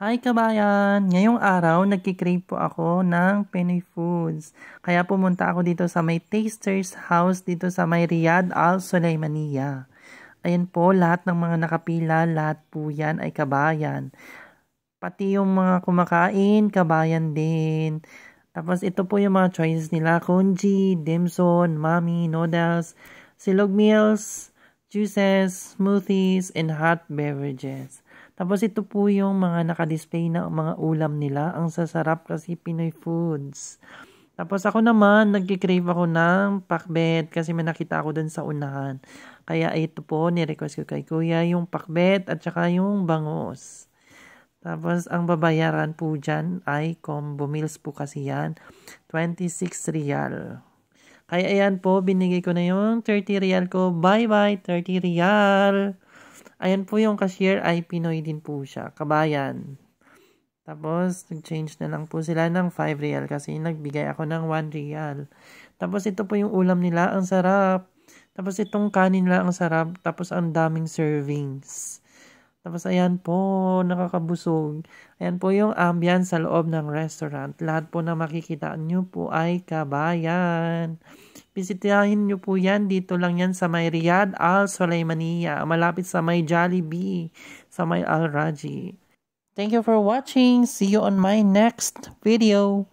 Hi kabayan! Ngayong araw, nagkikrave po ako ng Penny Foods. Kaya pumunta ako dito sa may Taster's House dito sa may Riyadh Al Sulaimania. Ayan po, lahat ng mga nakapila, lahat po yan ay kabayan. Pati yung mga kumakain, kabayan din. Tapos ito po yung mga choices nila. Konji, dimson, mami, noodles, silog meals, juices, smoothies, and hot beverages. Tapos ito po yung mga nakadisplay na mga ulam nila. Ang sasarap kasi Pinoy foods. Tapos ako naman, nagkikrave ako ng pakbet kasi may nakita ako dun sa unahan. Kaya ito po, nirequest ko kay kuya yung pakbet at saka yung bangos. Tapos ang babayaran po dyan ay combo meals po kasi yan, 26 real. Kaya ayan po, binigay ko na yung 30 real ko. Bye-bye, 30 real! Ayan po yung cashier ay Pinoy din po siya, kabayan. Tapos, nag-change na lang po sila ng 5 real kasi nagbigay ako ng 1 real. Tapos, ito po yung ulam nila. Ang sarap. Tapos, itong kanin nila. Ang sarap. Tapos, ang daming servings. Tapos, ayan po. Nakakabusog. Ayan po yung ambience sa loob ng restaurant. Lahat po na makikita nyo po ay kabayan. Bisitahin niyo po yan. Dito lang yan sa may Riyadh Al Sulaimania. Malapit sa may Jollibee. Sa may Al Raji. Thank you for watching. See you on my next video.